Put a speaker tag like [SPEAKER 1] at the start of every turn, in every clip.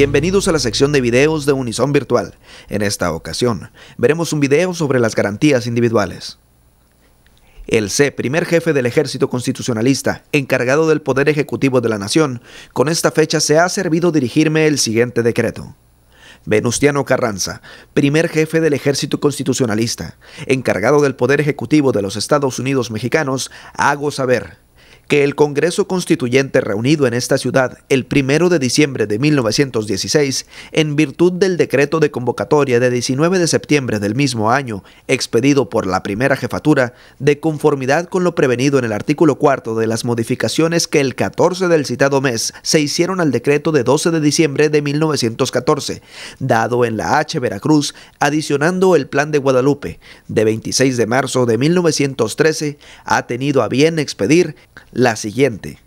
[SPEAKER 1] Bienvenidos a la sección de videos de Unison Virtual. En esta ocasión, veremos un video sobre las garantías individuales. El C, primer jefe del ejército constitucionalista, encargado del Poder Ejecutivo de la Nación, con esta fecha se ha servido dirigirme el siguiente decreto. Venustiano Carranza, primer jefe del ejército constitucionalista, encargado del Poder Ejecutivo de los Estados Unidos mexicanos, hago saber que el Congreso Constituyente reunido en esta ciudad el 1 de diciembre de 1916, en virtud del decreto de convocatoria de 19 de septiembre del mismo año, expedido por la primera jefatura, de conformidad con lo prevenido en el artículo 4 de las modificaciones que el 14 del citado mes se hicieron al decreto de 12 de diciembre de 1914, dado en la H Veracruz, adicionando el Plan de Guadalupe, de 26 de marzo de 1913, ha tenido a bien expedir la siguiente.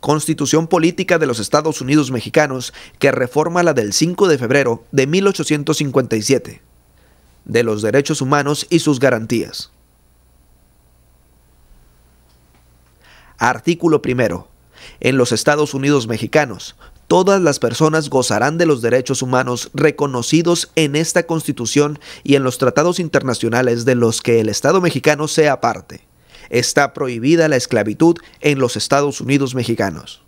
[SPEAKER 1] Constitución Política de los Estados Unidos Mexicanos que reforma la del 5 de febrero de 1857, de los derechos humanos y sus garantías. Artículo primero. En los Estados Unidos Mexicanos, todas las personas gozarán de los derechos humanos reconocidos en esta Constitución y en los tratados internacionales de los que el Estado mexicano sea parte está prohibida la esclavitud en los Estados Unidos mexicanos.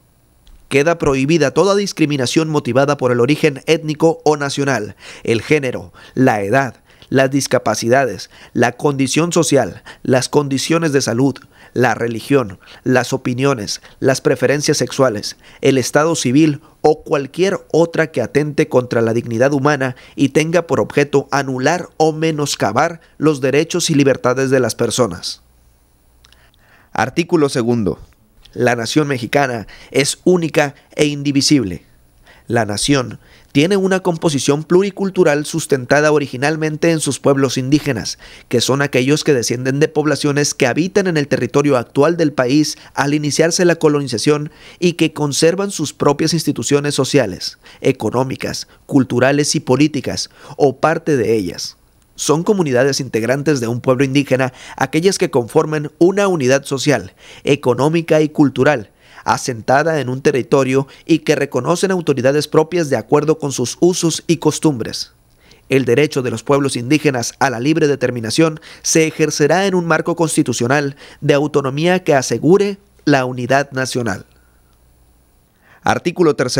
[SPEAKER 1] Queda prohibida toda discriminación motivada por el origen étnico o nacional, el género, la edad, las discapacidades, la condición social, las condiciones de salud, la religión, las opiniones, las preferencias sexuales, el estado civil o cualquier otra que atente contra la dignidad humana y tenga por objeto anular o menoscabar los derechos y libertades de las personas. Artículo segundo. La nación mexicana es única e indivisible. La nación tiene una composición pluricultural sustentada originalmente en sus pueblos indígenas, que son aquellos que descienden de poblaciones que habitan en el territorio actual del país al iniciarse la colonización y que conservan sus propias instituciones sociales, económicas, culturales y políticas, o parte de ellas son comunidades integrantes de un pueblo indígena aquellas que conforman una unidad social, económica y cultural asentada en un territorio y que reconocen autoridades propias de acuerdo con sus usos y costumbres. El derecho de los pueblos indígenas a la libre determinación se ejercerá en un marco constitucional de autonomía que asegure la unidad nacional. Artículo 3.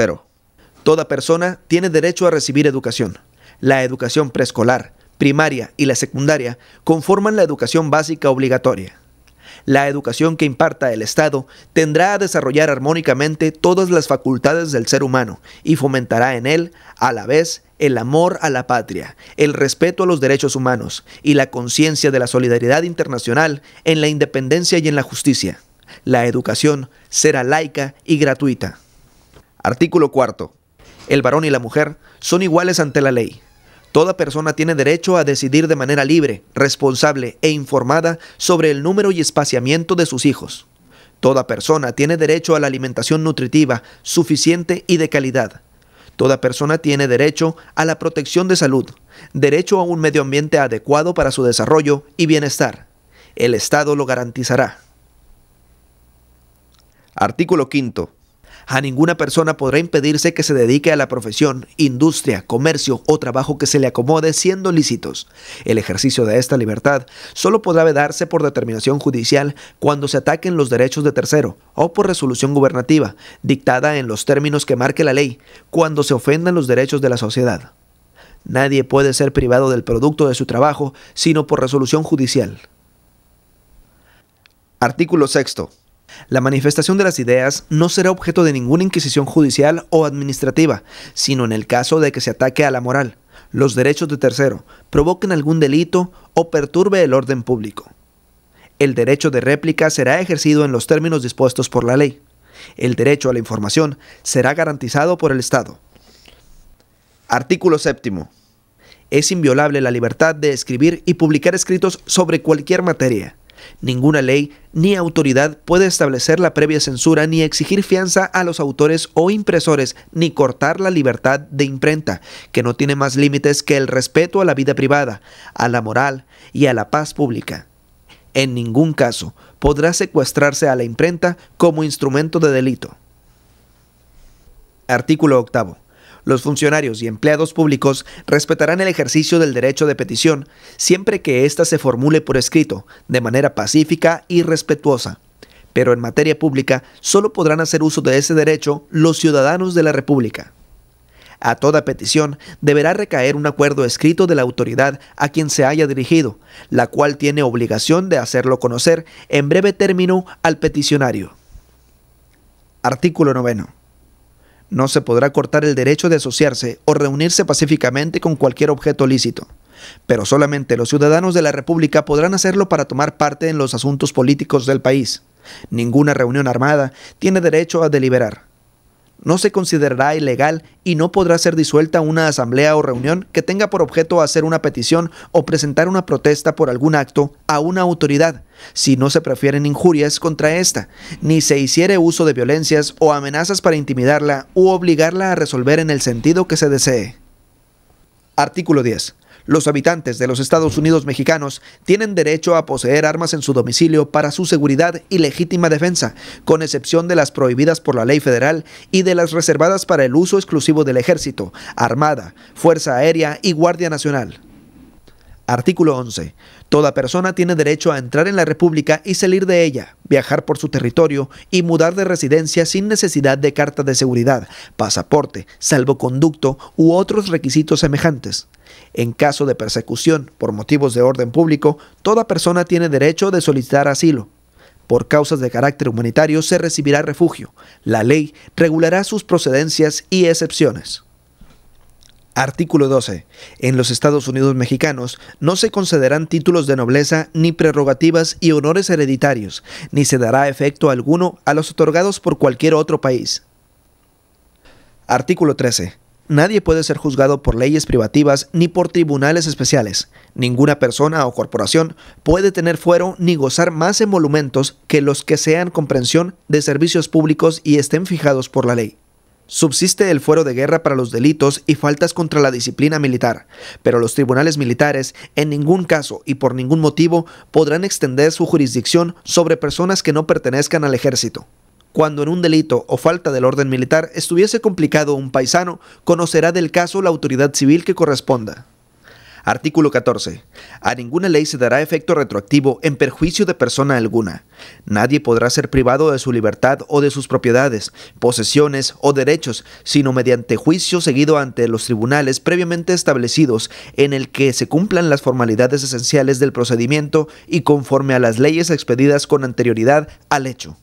[SPEAKER 1] Toda persona tiene derecho a recibir educación. La educación preescolar, primaria y la secundaria conforman la educación básica obligatoria. La educación que imparta el Estado tendrá a desarrollar armónicamente todas las facultades del ser humano y fomentará en él, a la vez, el amor a la patria, el respeto a los derechos humanos y la conciencia de la solidaridad internacional en la independencia y en la justicia. La educación será laica y gratuita. Artículo 4. El varón y la mujer son iguales ante la ley. Toda persona tiene derecho a decidir de manera libre, responsable e informada sobre el número y espaciamiento de sus hijos. Toda persona tiene derecho a la alimentación nutritiva, suficiente y de calidad. Toda persona tiene derecho a la protección de salud, derecho a un medio ambiente adecuado para su desarrollo y bienestar. El Estado lo garantizará. Artículo 5. A ninguna persona podrá impedirse que se dedique a la profesión, industria, comercio o trabajo que se le acomode siendo lícitos. El ejercicio de esta libertad solo podrá vedarse por determinación judicial cuando se ataquen los derechos de tercero o por resolución gubernativa, dictada en los términos que marque la ley, cuando se ofendan los derechos de la sociedad. Nadie puede ser privado del producto de su trabajo sino por resolución judicial. Artículo 6. La manifestación de las ideas no será objeto de ninguna inquisición judicial o administrativa, sino en el caso de que se ataque a la moral, los derechos de tercero, provoquen algún delito o perturbe el orden público. El derecho de réplica será ejercido en los términos dispuestos por la ley. El derecho a la información será garantizado por el Estado. Artículo 7. Es inviolable la libertad de escribir y publicar escritos sobre cualquier materia, Ninguna ley ni autoridad puede establecer la previa censura ni exigir fianza a los autores o impresores ni cortar la libertad de imprenta, que no tiene más límites que el respeto a la vida privada, a la moral y a la paz pública. En ningún caso podrá secuestrarse a la imprenta como instrumento de delito. Artículo 8. Los funcionarios y empleados públicos respetarán el ejercicio del derecho de petición siempre que ésta se formule por escrito, de manera pacífica y respetuosa. Pero en materia pública solo podrán hacer uso de ese derecho los ciudadanos de la República. A toda petición deberá recaer un acuerdo escrito de la autoridad a quien se haya dirigido, la cual tiene obligación de hacerlo conocer en breve término al peticionario. Artículo 9 no se podrá cortar el derecho de asociarse o reunirse pacíficamente con cualquier objeto lícito, pero solamente los ciudadanos de la República podrán hacerlo para tomar parte en los asuntos políticos del país. Ninguna reunión armada tiene derecho a deliberar. No se considerará ilegal y no podrá ser disuelta una asamblea o reunión que tenga por objeto hacer una petición o presentar una protesta por algún acto a una autoridad si no se prefieren injurias contra ésta, ni se hiciere uso de violencias o amenazas para intimidarla u obligarla a resolver en el sentido que se desee. Artículo 10. Los habitantes de los Estados Unidos mexicanos tienen derecho a poseer armas en su domicilio para su seguridad y legítima defensa, con excepción de las prohibidas por la ley federal y de las reservadas para el uso exclusivo del Ejército, Armada, Fuerza Aérea y Guardia Nacional. Artículo 11. Toda persona tiene derecho a entrar en la República y salir de ella, viajar por su territorio y mudar de residencia sin necesidad de carta de seguridad, pasaporte, salvoconducto u otros requisitos semejantes. En caso de persecución por motivos de orden público, toda persona tiene derecho de solicitar asilo. Por causas de carácter humanitario se recibirá refugio. La ley regulará sus procedencias y excepciones. Artículo 12. En los Estados Unidos mexicanos no se concederán títulos de nobleza ni prerrogativas y honores hereditarios, ni se dará efecto alguno a los otorgados por cualquier otro país. Artículo 13. Nadie puede ser juzgado por leyes privativas ni por tribunales especiales. Ninguna persona o corporación puede tener fuero ni gozar más emolumentos que los que sean comprensión de servicios públicos y estén fijados por la ley. Subsiste el fuero de guerra para los delitos y faltas contra la disciplina militar, pero los tribunales militares en ningún caso y por ningún motivo podrán extender su jurisdicción sobre personas que no pertenezcan al ejército. Cuando en un delito o falta del orden militar estuviese complicado un paisano, conocerá del caso la autoridad civil que corresponda. Artículo 14. A ninguna ley se dará efecto retroactivo en perjuicio de persona alguna. Nadie podrá ser privado de su libertad o de sus propiedades, posesiones o derechos, sino mediante juicio seguido ante los tribunales previamente establecidos en el que se cumplan las formalidades esenciales del procedimiento y conforme a las leyes expedidas con anterioridad al hecho.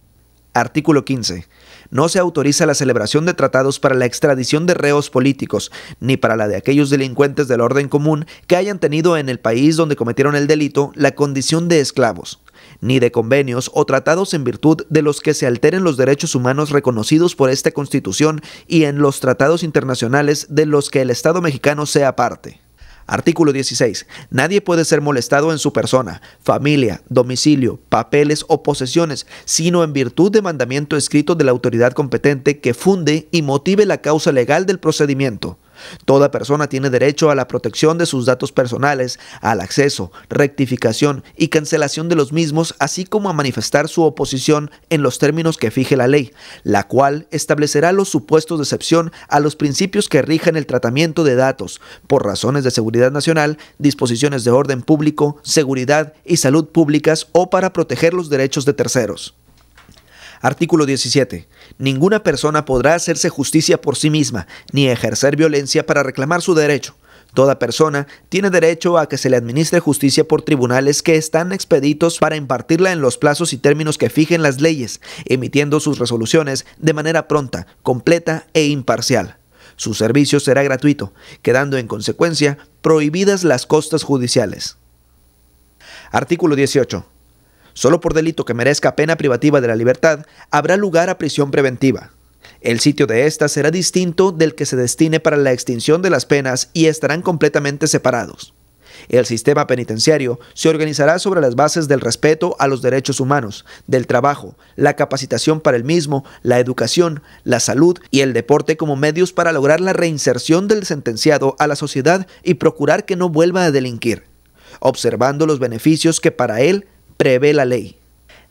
[SPEAKER 1] Artículo 15 no se autoriza la celebración de tratados para la extradición de reos políticos, ni para la de aquellos delincuentes del orden común que hayan tenido en el país donde cometieron el delito la condición de esclavos ni de convenios o tratados en virtud de los que se alteren los derechos humanos reconocidos por esta Constitución y en los tratados internacionales de los que el Estado mexicano sea parte. Artículo 16. Nadie puede ser molestado en su persona, familia, domicilio, papeles o posesiones, sino en virtud de mandamiento escrito de la autoridad competente que funde y motive la causa legal del procedimiento. Toda persona tiene derecho a la protección de sus datos personales, al acceso, rectificación y cancelación de los mismos, así como a manifestar su oposición en los términos que fije la ley, la cual establecerá los supuestos de excepción a los principios que rijan el tratamiento de datos por razones de seguridad nacional, disposiciones de orden público, seguridad y salud públicas o para proteger los derechos de terceros. Artículo 17. Ninguna persona podrá hacerse justicia por sí misma, ni ejercer violencia para reclamar su derecho. Toda persona tiene derecho a que se le administre justicia por tribunales que están expeditos para impartirla en los plazos y términos que fijen las leyes, emitiendo sus resoluciones de manera pronta, completa e imparcial. Su servicio será gratuito, quedando en consecuencia prohibidas las costas judiciales. Artículo 18. Solo por delito que merezca pena privativa de la libertad habrá lugar a prisión preventiva. El sitio de esta será distinto del que se destine para la extinción de las penas y estarán completamente separados. El sistema penitenciario se organizará sobre las bases del respeto a los derechos humanos, del trabajo, la capacitación para el mismo, la educación, la salud y el deporte como medios para lograr la reinserción del sentenciado a la sociedad y procurar que no vuelva a delinquir, observando los beneficios que para él prevé la ley.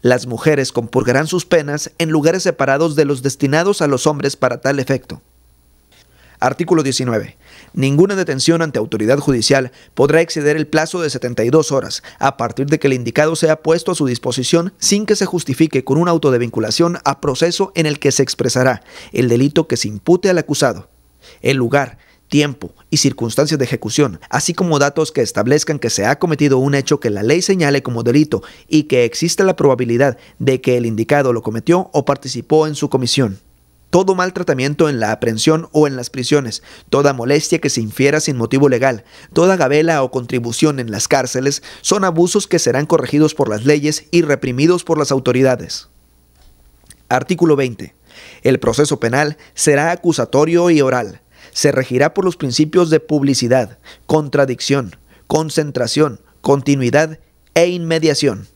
[SPEAKER 1] Las mujeres compurgarán sus penas en lugares separados de los destinados a los hombres para tal efecto. Artículo 19. Ninguna detención ante autoridad judicial podrá exceder el plazo de 72 horas a partir de que el indicado sea puesto a su disposición sin que se justifique con un auto de vinculación a proceso en el que se expresará el delito que se impute al acusado. El lugar tiempo y circunstancias de ejecución, así como datos que establezcan que se ha cometido un hecho que la ley señale como delito y que existe la probabilidad de que el indicado lo cometió o participó en su comisión. Todo maltratamiento en la aprehensión o en las prisiones, toda molestia que se infiera sin motivo legal, toda gabela o contribución en las cárceles son abusos que serán corregidos por las leyes y reprimidos por las autoridades. Artículo 20. El proceso penal será acusatorio y oral, se regirá por los principios de publicidad, contradicción, concentración, continuidad e inmediación.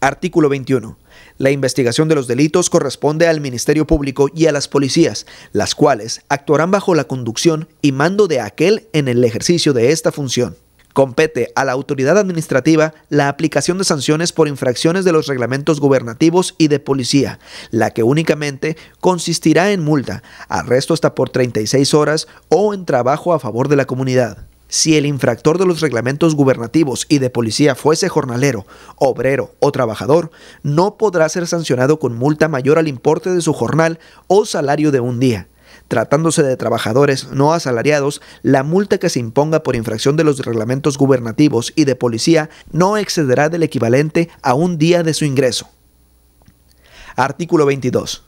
[SPEAKER 1] Artículo 21. La investigación de los delitos corresponde al Ministerio Público y a las policías, las cuales actuarán bajo la conducción y mando de aquel en el ejercicio de esta función. Compete a la autoridad administrativa la aplicación de sanciones por infracciones de los reglamentos gubernativos y de policía, la que únicamente consistirá en multa, arresto hasta por 36 horas o en trabajo a favor de la comunidad. Si el infractor de los reglamentos gubernativos y de policía fuese jornalero, obrero o trabajador, no podrá ser sancionado con multa mayor al importe de su jornal o salario de un día tratándose de trabajadores no asalariados, la multa que se imponga por infracción de los reglamentos gubernativos y de policía no excederá del equivalente a un día de su ingreso. Artículo 22.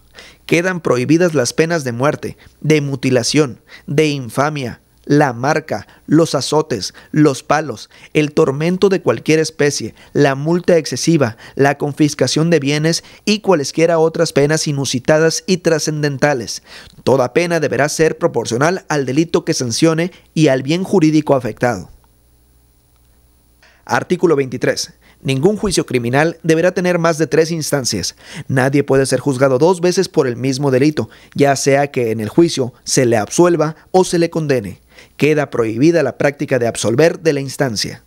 [SPEAKER 1] Quedan prohibidas las penas de muerte, de mutilación, de infamia, la marca, los azotes, los palos, el tormento de cualquier especie, la multa excesiva, la confiscación de bienes y cualesquiera otras penas inusitadas y trascendentales. Toda pena deberá ser proporcional al delito que sancione y al bien jurídico afectado. Artículo 23. Ningún juicio criminal deberá tener más de tres instancias. Nadie puede ser juzgado dos veces por el mismo delito, ya sea que en el juicio se le absuelva o se le condene. Queda prohibida la práctica de absolver de la instancia.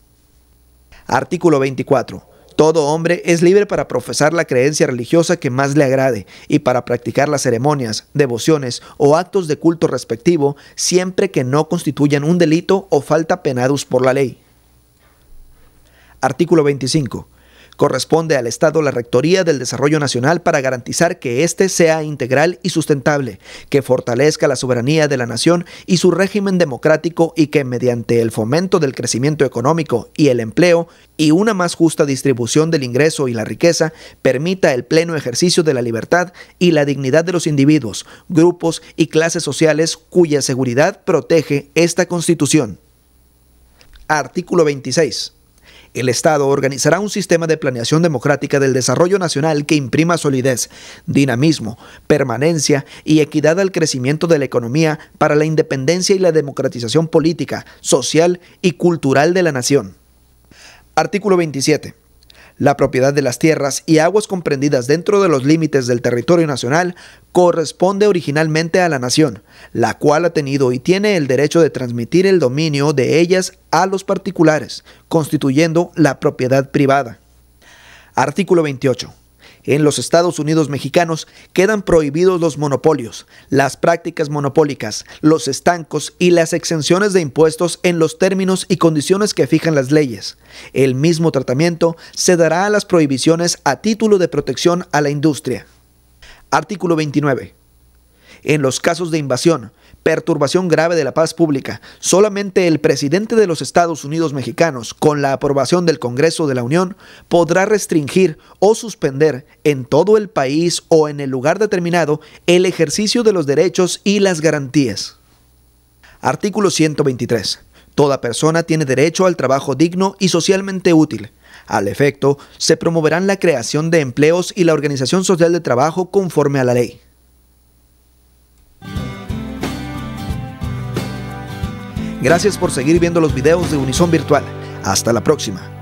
[SPEAKER 1] Artículo 24. Todo hombre es libre para profesar la creencia religiosa que más le agrade y para practicar las ceremonias, devociones o actos de culto respectivo siempre que no constituyan un delito o falta penados por la ley. Artículo 25. Corresponde al Estado la Rectoría del Desarrollo Nacional para garantizar que éste sea integral y sustentable, que fortalezca la soberanía de la nación y su régimen democrático y que mediante el fomento del crecimiento económico y el empleo y una más justa distribución del ingreso y la riqueza permita el pleno ejercicio de la libertad y la dignidad de los individuos, grupos y clases sociales cuya seguridad protege esta Constitución. Artículo 26. El Estado organizará un sistema de planeación democrática del desarrollo nacional que imprima solidez, dinamismo, permanencia y equidad al crecimiento de la economía para la independencia y la democratización política, social y cultural de la nación. Artículo 27. La propiedad de las tierras y aguas comprendidas dentro de los límites del territorio nacional corresponde originalmente a la nación, la cual ha tenido y tiene el derecho de transmitir el dominio de ellas a los particulares, constituyendo la propiedad privada. Artículo 28. En los Estados Unidos mexicanos quedan prohibidos los monopolios, las prácticas monopólicas, los estancos y las exenciones de impuestos en los términos y condiciones que fijan las leyes. El mismo tratamiento se dará a las prohibiciones a título de protección a la industria. Artículo 29. En los casos de invasión, perturbación grave de la paz pública. Solamente el presidente de los Estados Unidos mexicanos, con la aprobación del Congreso de la Unión, podrá restringir o suspender en todo el país o en el lugar determinado el ejercicio de los derechos y las garantías. Artículo 123. Toda persona tiene derecho al trabajo digno y socialmente útil. Al efecto, se promoverán la creación de empleos y la organización social de trabajo conforme a la ley. Gracias por seguir viendo los videos de Unison Virtual. Hasta la próxima.